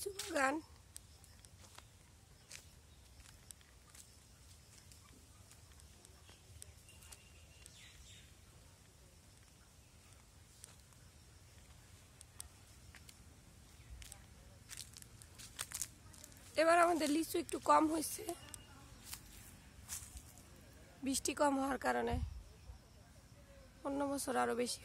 লিচু বাগান এবার আমাদের লিচু একটু কম হয়েছে বৃষ্টি কম হওয়ার কারণে অন্য বছর আরও বেশি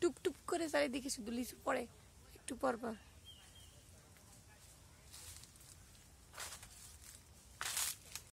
টুপ টুপ করে চারিদিকে শুধু লিচু পড়ে একটু পরপর